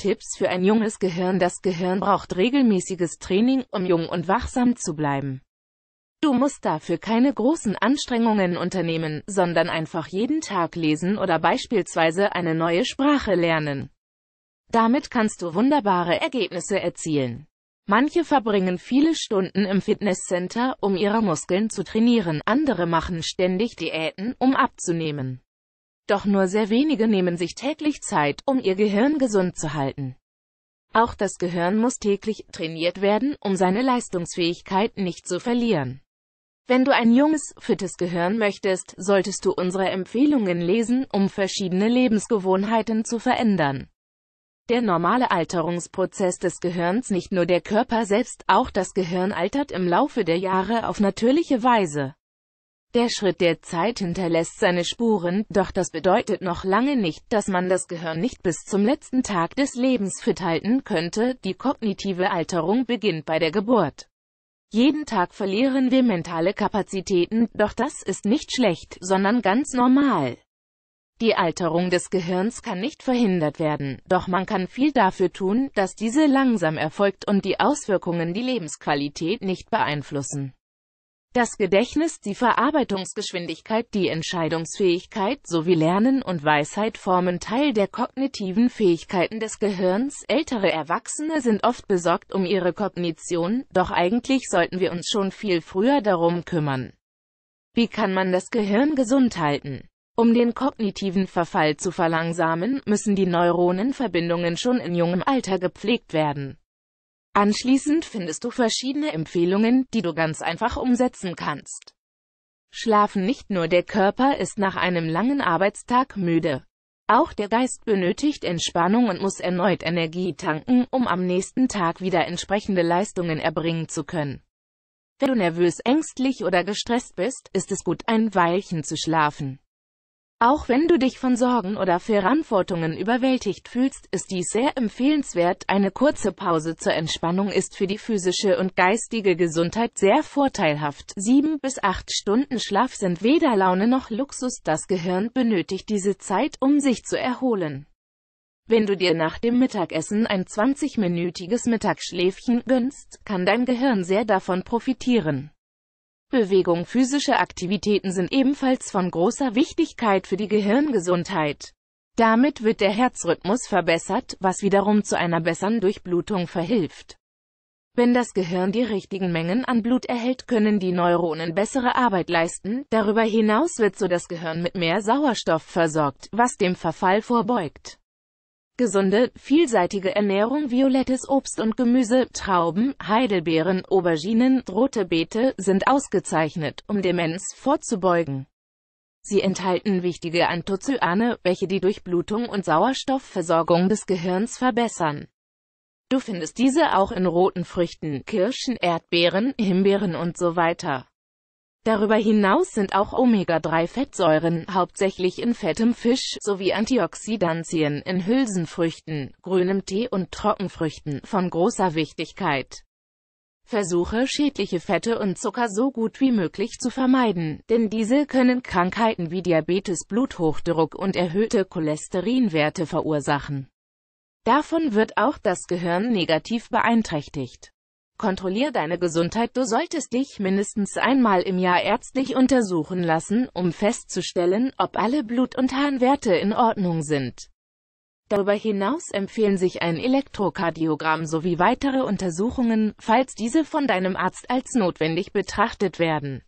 Tipps für ein junges Gehirn Das Gehirn braucht regelmäßiges Training, um jung und wachsam zu bleiben. Du musst dafür keine großen Anstrengungen unternehmen, sondern einfach jeden Tag lesen oder beispielsweise eine neue Sprache lernen. Damit kannst du wunderbare Ergebnisse erzielen. Manche verbringen viele Stunden im Fitnesscenter, um ihre Muskeln zu trainieren, andere machen ständig Diäten, um abzunehmen. Doch nur sehr wenige nehmen sich täglich Zeit, um ihr Gehirn gesund zu halten. Auch das Gehirn muss täglich trainiert werden, um seine Leistungsfähigkeit nicht zu verlieren. Wenn du ein junges, fittes Gehirn möchtest, solltest du unsere Empfehlungen lesen, um verschiedene Lebensgewohnheiten zu verändern. Der normale Alterungsprozess des Gehirns nicht nur der Körper selbst, auch das Gehirn altert im Laufe der Jahre auf natürliche Weise. Der Schritt der Zeit hinterlässt seine Spuren, doch das bedeutet noch lange nicht, dass man das Gehirn nicht bis zum letzten Tag des Lebens fit halten könnte, die kognitive Alterung beginnt bei der Geburt. Jeden Tag verlieren wir mentale Kapazitäten, doch das ist nicht schlecht, sondern ganz normal. Die Alterung des Gehirns kann nicht verhindert werden, doch man kann viel dafür tun, dass diese langsam erfolgt und die Auswirkungen die Lebensqualität nicht beeinflussen. Das Gedächtnis, die Verarbeitungsgeschwindigkeit, die Entscheidungsfähigkeit sowie Lernen und Weisheit formen Teil der kognitiven Fähigkeiten des Gehirns. Ältere Erwachsene sind oft besorgt um ihre Kognition, doch eigentlich sollten wir uns schon viel früher darum kümmern. Wie kann man das Gehirn gesund halten? Um den kognitiven Verfall zu verlangsamen, müssen die Neuronenverbindungen schon in jungem Alter gepflegt werden. Anschließend findest du verschiedene Empfehlungen, die du ganz einfach umsetzen kannst. Schlafen nicht nur der Körper ist nach einem langen Arbeitstag müde. Auch der Geist benötigt Entspannung und muss erneut Energie tanken, um am nächsten Tag wieder entsprechende Leistungen erbringen zu können. Wenn du nervös, ängstlich oder gestresst bist, ist es gut, ein Weilchen zu schlafen. Auch wenn du dich von Sorgen oder Verantwortungen überwältigt fühlst, ist dies sehr empfehlenswert. Eine kurze Pause zur Entspannung ist für die physische und geistige Gesundheit sehr vorteilhaft. Sieben bis acht Stunden Schlaf sind weder Laune noch Luxus. Das Gehirn benötigt diese Zeit, um sich zu erholen. Wenn du dir nach dem Mittagessen ein 20-minütiges Mittagsschläfchen gönnst, kann dein Gehirn sehr davon profitieren. Bewegung Physische Aktivitäten sind ebenfalls von großer Wichtigkeit für die Gehirngesundheit. Damit wird der Herzrhythmus verbessert, was wiederum zu einer besseren Durchblutung verhilft. Wenn das Gehirn die richtigen Mengen an Blut erhält, können die Neuronen bessere Arbeit leisten, darüber hinaus wird so das Gehirn mit mehr Sauerstoff versorgt, was dem Verfall vorbeugt. Gesunde, vielseitige Ernährung Violettes Obst und Gemüse, Trauben, Heidelbeeren, Auberginen, rote Beete sind ausgezeichnet, um Demenz vorzubeugen. Sie enthalten wichtige Anthocyane, welche die Durchblutung und Sauerstoffversorgung des Gehirns verbessern. Du findest diese auch in roten Früchten, Kirschen, Erdbeeren, Himbeeren und so weiter. Darüber hinaus sind auch Omega-3-Fettsäuren, hauptsächlich in fettem Fisch, sowie Antioxidantien in Hülsenfrüchten, grünem Tee und Trockenfrüchten, von großer Wichtigkeit. Versuche schädliche Fette und Zucker so gut wie möglich zu vermeiden, denn diese können Krankheiten wie Diabetes, Bluthochdruck und erhöhte Cholesterinwerte verursachen. Davon wird auch das Gehirn negativ beeinträchtigt. Kontrollier deine Gesundheit. Du solltest dich mindestens einmal im Jahr ärztlich untersuchen lassen, um festzustellen, ob alle Blut- und Harnwerte in Ordnung sind. Darüber hinaus empfehlen sich ein Elektrokardiogramm sowie weitere Untersuchungen, falls diese von deinem Arzt als notwendig betrachtet werden.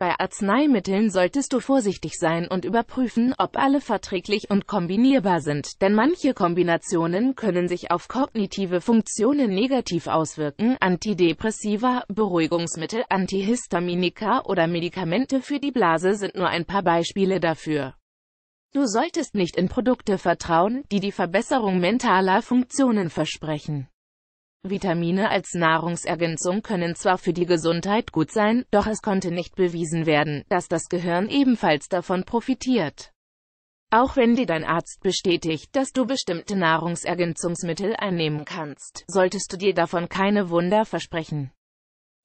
Bei Arzneimitteln solltest du vorsichtig sein und überprüfen, ob alle verträglich und kombinierbar sind, denn manche Kombinationen können sich auf kognitive Funktionen negativ auswirken. Antidepressiva, Beruhigungsmittel, Antihistaminika oder Medikamente für die Blase sind nur ein paar Beispiele dafür. Du solltest nicht in Produkte vertrauen, die die Verbesserung mentaler Funktionen versprechen. Vitamine als Nahrungsergänzung können zwar für die Gesundheit gut sein, doch es konnte nicht bewiesen werden, dass das Gehirn ebenfalls davon profitiert. Auch wenn dir dein Arzt bestätigt, dass du bestimmte Nahrungsergänzungsmittel einnehmen kannst, solltest du dir davon keine Wunder versprechen.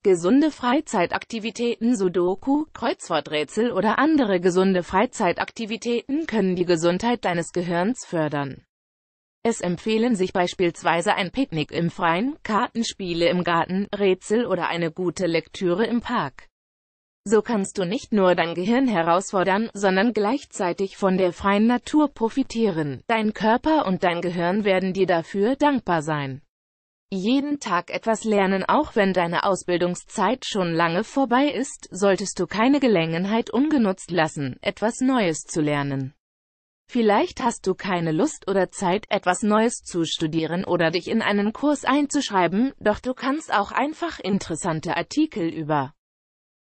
Gesunde Freizeitaktivitäten Sudoku, Kreuzworträtsel oder andere gesunde Freizeitaktivitäten können die Gesundheit deines Gehirns fördern. Es empfehlen sich beispielsweise ein Picknick im Freien, Kartenspiele im Garten, Rätsel oder eine gute Lektüre im Park. So kannst du nicht nur dein Gehirn herausfordern, sondern gleichzeitig von der freien Natur profitieren. Dein Körper und dein Gehirn werden dir dafür dankbar sein. Jeden Tag etwas lernen, auch wenn deine Ausbildungszeit schon lange vorbei ist, solltest du keine Gelegenheit ungenutzt lassen, etwas Neues zu lernen. Vielleicht hast du keine Lust oder Zeit, etwas Neues zu studieren oder dich in einen Kurs einzuschreiben, doch du kannst auch einfach interessante Artikel über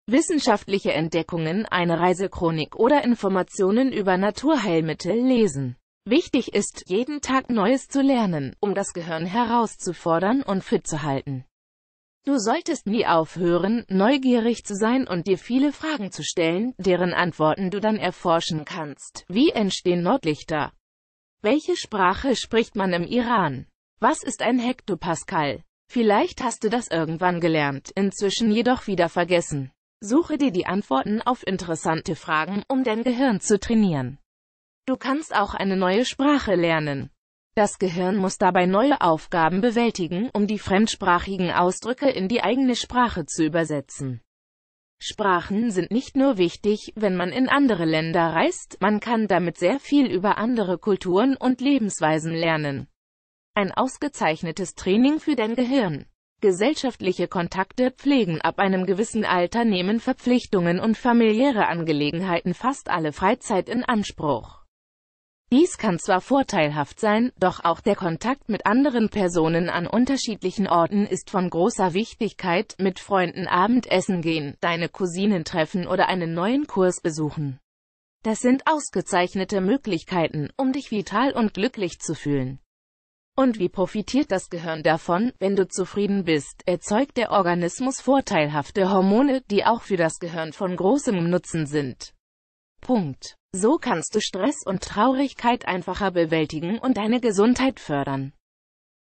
wissenschaftliche Entdeckungen, eine Reisechronik oder Informationen über Naturheilmittel lesen. Wichtig ist, jeden Tag Neues zu lernen, um das Gehirn herauszufordern und fit zu halten. Du solltest nie aufhören, neugierig zu sein und dir viele Fragen zu stellen, deren Antworten du dann erforschen kannst. Wie entstehen Nordlichter? Welche Sprache spricht man im Iran? Was ist ein Hektopascal? Vielleicht hast du das irgendwann gelernt, inzwischen jedoch wieder vergessen. Suche dir die Antworten auf interessante Fragen, um dein Gehirn zu trainieren. Du kannst auch eine neue Sprache lernen. Das Gehirn muss dabei neue Aufgaben bewältigen, um die fremdsprachigen Ausdrücke in die eigene Sprache zu übersetzen. Sprachen sind nicht nur wichtig, wenn man in andere Länder reist, man kann damit sehr viel über andere Kulturen und Lebensweisen lernen. Ein ausgezeichnetes Training für dein Gehirn. Gesellschaftliche Kontakte pflegen ab einem gewissen Alter nehmen Verpflichtungen und familiäre Angelegenheiten fast alle Freizeit in Anspruch. Dies kann zwar vorteilhaft sein, doch auch der Kontakt mit anderen Personen an unterschiedlichen Orten ist von großer Wichtigkeit, mit Freunden Abendessen gehen, deine Cousinen treffen oder einen neuen Kurs besuchen. Das sind ausgezeichnete Möglichkeiten, um dich vital und glücklich zu fühlen. Und wie profitiert das Gehirn davon, wenn du zufrieden bist, erzeugt der Organismus vorteilhafte Hormone, die auch für das Gehirn von großem Nutzen sind. Punkt. So kannst du Stress und Traurigkeit einfacher bewältigen und deine Gesundheit fördern.